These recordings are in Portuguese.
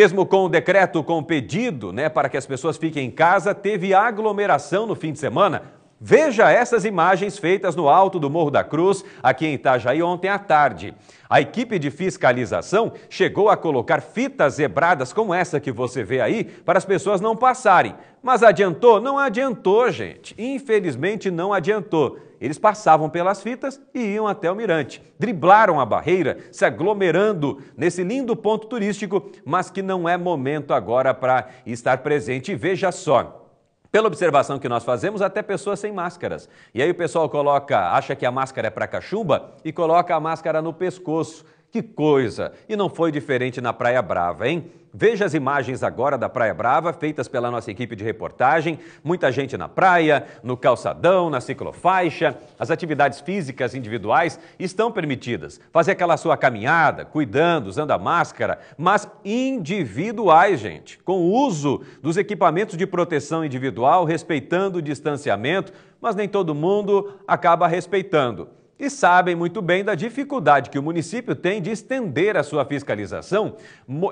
Mesmo com o decreto com pedido né, para que as pessoas fiquem em casa, teve aglomeração no fim de semana Veja essas imagens feitas no alto do Morro da Cruz, aqui em Itajaí, ontem à tarde. A equipe de fiscalização chegou a colocar fitas zebradas como essa que você vê aí para as pessoas não passarem. Mas adiantou? Não adiantou, gente. Infelizmente não adiantou. Eles passavam pelas fitas e iam até o mirante. Driblaram a barreira, se aglomerando nesse lindo ponto turístico, mas que não é momento agora para estar presente. veja só, pela observação que nós fazemos, até pessoas sem máscaras. E aí o pessoal coloca, acha que a máscara é para cachumba e coloca a máscara no pescoço. Que coisa! E não foi diferente na Praia Brava, hein? Veja as imagens agora da Praia Brava, feitas pela nossa equipe de reportagem. Muita gente na praia, no calçadão, na ciclofaixa. As atividades físicas individuais estão permitidas. Fazer aquela sua caminhada, cuidando, usando a máscara, mas individuais, gente. Com o uso dos equipamentos de proteção individual, respeitando o distanciamento, mas nem todo mundo acaba respeitando e sabem muito bem da dificuldade que o município tem de estender a sua fiscalização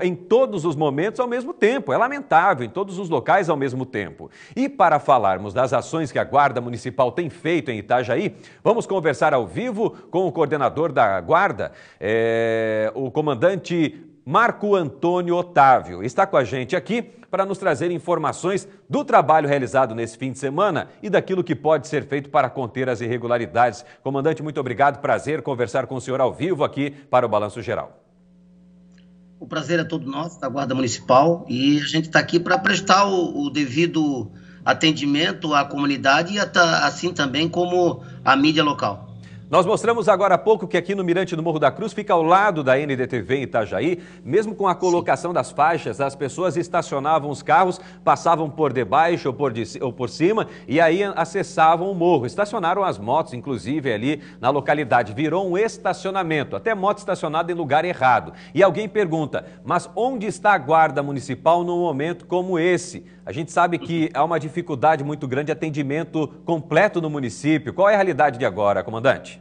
em todos os momentos ao mesmo tempo. É lamentável, em todos os locais ao mesmo tempo. E para falarmos das ações que a Guarda Municipal tem feito em Itajaí, vamos conversar ao vivo com o coordenador da Guarda, é, o comandante Marco Antônio Otávio, está com a gente aqui para nos trazer informações do trabalho realizado nesse fim de semana e daquilo que pode ser feito para conter as irregularidades. Comandante, muito obrigado, prazer conversar com o senhor ao vivo aqui para o Balanço Geral. O prazer é todo nosso, da Guarda Municipal, e a gente está aqui para prestar o, o, devido atendimento à comunidade e tá, assim também como à mídia local. Nós mostramos agora há pouco que aqui no Mirante do Morro da Cruz fica ao lado da NDTV em Itajaí. Mesmo com a colocação Sim. das faixas, as pessoas estacionavam os carros, passavam por debaixo ou por, de, ou por cima e aí acessavam o morro. Estacionaram as motos, inclusive, ali na localidade. Virou um estacionamento, até moto estacionada em lugar errado. E alguém pergunta, mas onde está a guarda municipal num momento como esse? A gente sabe que há uma dificuldade muito grande de atendimento completo no município. Qual é a realidade de agora, comandante?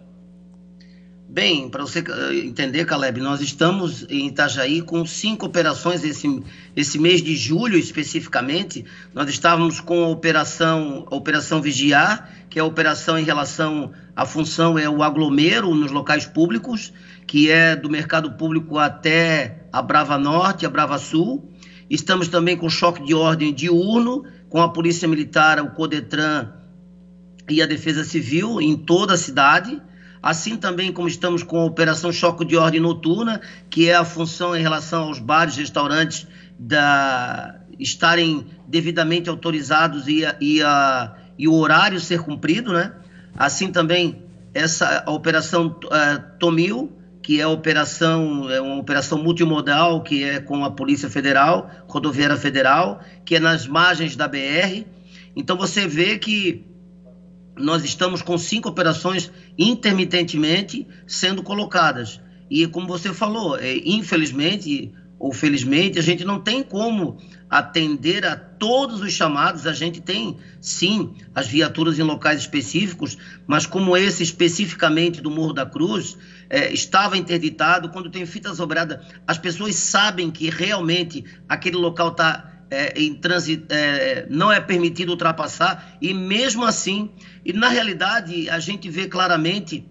Bem, para você eh, entender, Caleb, nós estamos em Itajaí com cinco operações esse, esse mês de julho especificamente. Nós estávamos com a operação, a operação Vigiar, que é a operação em relação à função é o aglomero nos locais públicos, que é do mercado público até a Brava Norte, a Brava Sul. Estamos também com choque de ordem diurno, com a Polícia Militar, o Codetran e a Defesa Civil em toda a cidade. Assim também como estamos com a Operação Choque de Ordem Noturna, que é a função em relação aos bares, restaurantes da estarem devidamente autorizados e, a, e, a, e o horário ser cumprido, né? Assim também essa a operação uh, Tomil, que é operação é uma operação multimodal que é com a Polícia Federal, Rodoviária Federal, que é nas margens da BR. Então você vê que nós estamos com cinco operações intermitentemente sendo colocadas. E como você falou, é, infelizmente ou felizmente, a gente não tem como atender a todos os chamados. A gente tem, sim, as viaturas em locais específicos, mas como esse especificamente do Morro da Cruz, é, estava interditado, quando tem fita sobrada, as pessoas sabem que realmente aquele local está é, em é, não é permitido ultrapassar, e mesmo assim, e na realidade a gente vê claramente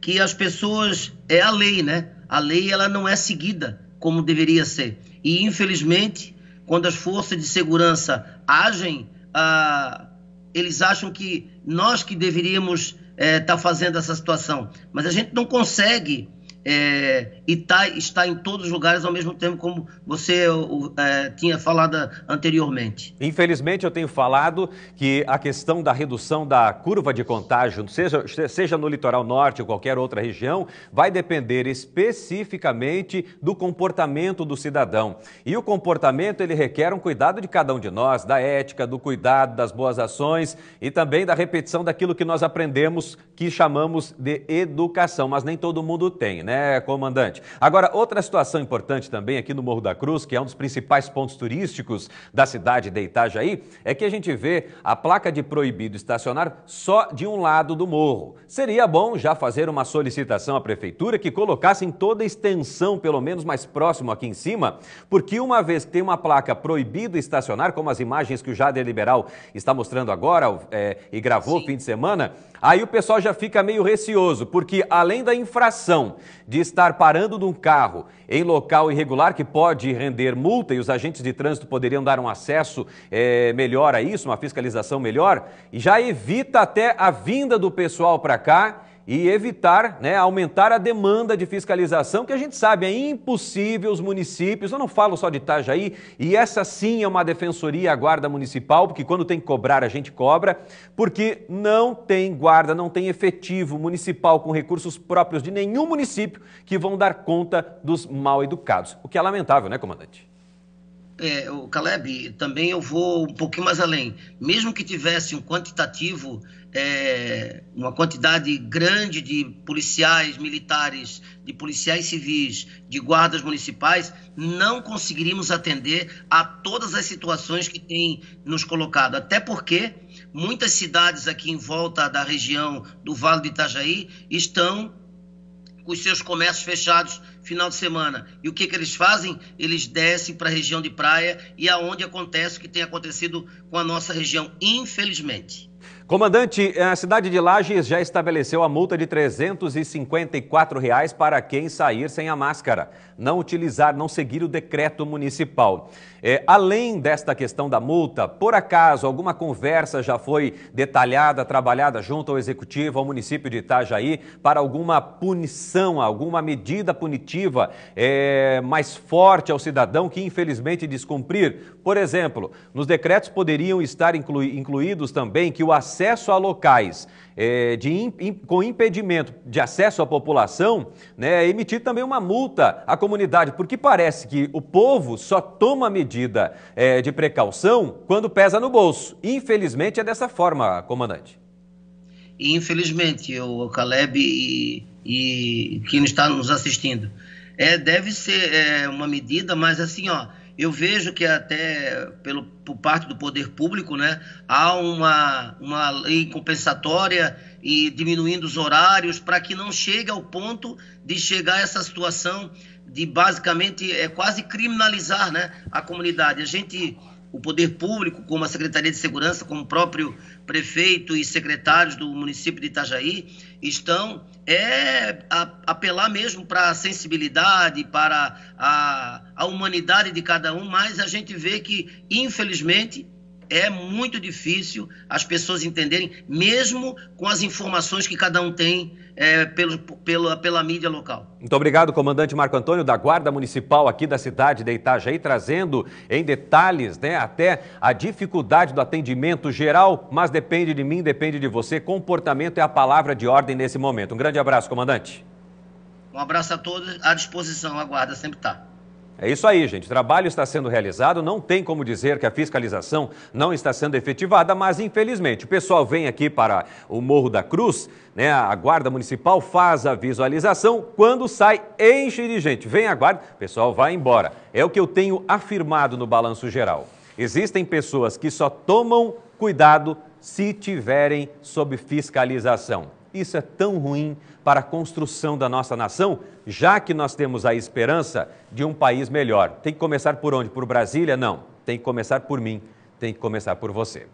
que as pessoas, é a lei, né? A lei ela não é seguida como deveria ser. E infelizmente, quando as forças de segurança agem, ah, eles acham que nós que deveríamos estar é, tá fazendo essa situação, mas a gente não consegue é, e tá, está em todos os lugares ao mesmo tempo, como você é, tinha falado anteriormente. Infelizmente, eu tenho falado que a questão da redução da curva de contágio, seja, seja no litoral norte ou qualquer outra região, vai depender especificamente do comportamento do cidadão. E o comportamento, ele requer um cuidado de cada um de nós, da ética, do cuidado, das boas ações e também da repetição daquilo que nós aprendemos, que chamamos de educação. Mas nem todo mundo tem, né, comandante? importante. Agora, outra situação importante também aqui no Morro da Cruz, que é um dos principais pontos turísticos da cidade de Itajaí, é que a gente vê a placa de proibido estacionar só de um lado do morro. Seria bom já fazer uma solicitação à prefeitura que colocasse em toda a extensão, pelo menos mais próximo aqui em cima, porque uma vez que tem uma placa proibido estacionar, como as imagens que o Jader Liberal está mostrando agora é, e gravou Sim. fim de semana, aí o pessoal já fica meio receoso, porque além da infração de estar parando parando de um carro em local irregular que pode render multa e os agentes de trânsito poderiam dar um acesso é, melhor a isso, uma fiscalização melhor, e já evita até a vinda do pessoal para cá e evitar, né, aumentar a demanda de fiscalização, que a gente sabe, é impossível os municípios, eu não falo só de Itajaí, e essa sim é uma defensoria à guarda municipal, porque quando tem que cobrar, a gente cobra, porque não tem guarda, não tem efetivo municipal com recursos próprios de nenhum município que vão dar conta dos mal educados. O que é lamentável, né, comandante? é, o Caleb, também eu vou um pouquinho mais além. Mesmo que tivesse um quantitativo, é, uma quantidade grande de policiais militares, de policiais civis, de guardas municipais, não conseguiríamos atender a todas as situações que tem nos colocado. Até porque muitas cidades aqui em volta da região do Vale do Itajaí estão os seus comércios fechados final de semana. E o que, que eles fazem? Eles descem para a região de praia e aonde acontece o que tem acontecido com a nossa região, infelizmente. Comandante, eh, a cidade de Lages já estabeleceu a multa de R$ 354 reais para quem sair sem a máscara, não utilizar, não seguir o decreto municipal. É, além desta questão da multa, por acaso alguma conversa já foi detalhada, trabalhada junto ao executivo, ao município de Itajaí, para alguma punição, alguma medida punitiva é, mais forte ao cidadão que infelizmente descumprir? Por exemplo, nos decretos poderiam estar inclui, incluídos também que o acesso acesso a locais é, de in, in, com impedimento de acesso à população, né, é emitir também uma multa à comunidade, porque parece que o povo só toma medida é, de precaução quando pesa no bolso. Infelizmente é dessa forma, comandante. Infelizmente, o Caleb e, e quem está nos assistindo, é, deve ser é, uma medida, mas assim, ó, eu vejo que até pelo, por parte do poder público, né, há uma, uma lei compensatória e diminuindo os horários para que não chegue ao ponto de chegar a essa situação de basicamente é quase criminalizar né, a comunidade. A gente o poder público, como a Secretaria de Segurança, como o próprio prefeito e secretários do município de Itajaí, estão é apelar mesmo para a sensibilidade, para a, a humanidade de cada um, mas a gente vê que, infelizmente, é muito difícil as pessoas entenderem, mesmo com as informações que cada um tem é, pelo, pela, pela mídia local. Muito obrigado, comandante Marco Antônio, da Guarda Municipal aqui da cidade de Itajaí, trazendo em detalhes né, até a dificuldade do atendimento geral, mas depende de mim, depende de você. Comportamento é a palavra de ordem nesse momento. Um grande abraço, comandante. Um abraço a todos, à disposição, a Guarda sempre está. É isso aí, gente. O trabalho está sendo realizado. Não tem como dizer que a fiscalização não está sendo efetivada, mas infelizmente o pessoal vem aqui para o Morro da Cruz, né? A guarda municipal faz a visualização. Quando sai, enche de gente. Vem a guarda, o pessoal vai embora. É o que eu tenho afirmado no balanço geral. Existem pessoas que só tomam cuidado se tiverem sob fiscalização. Isso é tão ruim para a construção da nossa nação, já que nós temos a esperança de um país melhor. Tem que começar por onde? Por Brasília? Não. Tem que começar por mim. Tem que começar por você.